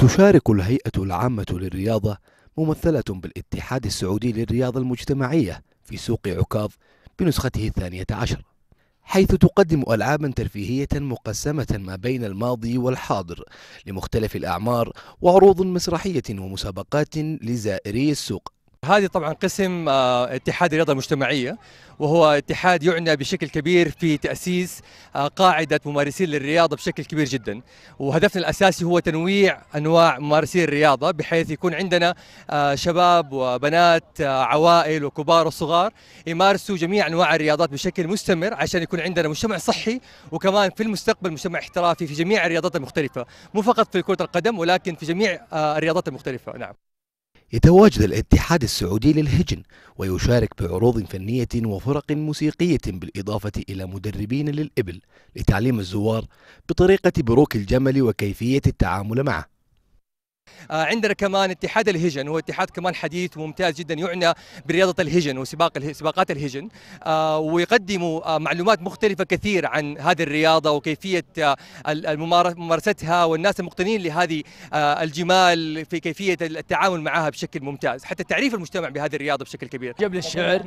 تشارك الهيئة العامة للرياضة ممثلة بالاتحاد السعودي للرياضة المجتمعية في سوق عكاظ بنسخته الثانية عشر حيث تقدم ألعابا ترفيهية مقسمة ما بين الماضي والحاضر لمختلف الأعمار وعروض مسرحية ومسابقات لزائري السوق هذه طبعا قسم آه، اتحاد الرياضه المجتمعيه وهو اتحاد يعنى بشكل كبير في تاسيس آه، قاعده ممارسين للرياضه بشكل كبير جدا وهدفنا الاساسي هو تنويع انواع ممارسي الرياضه بحيث يكون عندنا آه، شباب وبنات عوائل وكبار وصغار يمارسوا جميع انواع الرياضات بشكل مستمر عشان يكون عندنا مجتمع صحي وكمان في المستقبل مجتمع احترافي في جميع الرياضات المختلفه مو فقط في كره القدم ولكن في جميع الرياضات المختلفه نعم يتواجد الاتحاد السعودي للهجن ويشارك بعروض فنية وفرق موسيقية بالإضافة إلى مدربين للإبل لتعليم الزوار بطريقة بروك الجمل وكيفية التعامل معه آه، عندنا كمان اتحاد الهجن هو اتحاد كمان حديث وممتاز جدا يعنى برياضه الهجن وسباق سباقات الهجن آه، ويقدموا آه، معلومات مختلفه كثير عن هذه الرياضه وكيفيه ممارستها والناس المقتنين لهذه الجمال في كيفيه التعامل معها بشكل ممتاز حتى تعريف المجتمع بهذه الرياضه بشكل كبير لي الشعر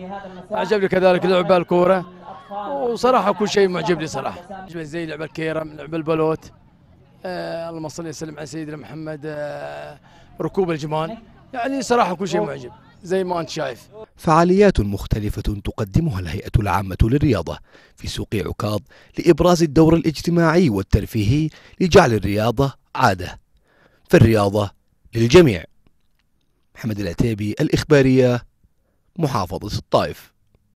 لي كذلك لعب الكوره وصراحه كل شيء معجبني صراحه زي لعبه الكيرم لعبه البلوت آه، اللهم صل وسلم على سيدنا محمد آه، ركوب الجمال يعني صراحه كل شيء معجب زي ما انت شايف فعاليات مختلفة تقدمها الهيئة العامة للرياضة في سوق عكاظ لإبراز الدور الاجتماعي والترفيهي لجعل الرياضة عادة فالرياضة للجميع محمد العتيبي الإخبارية محافظة الطائف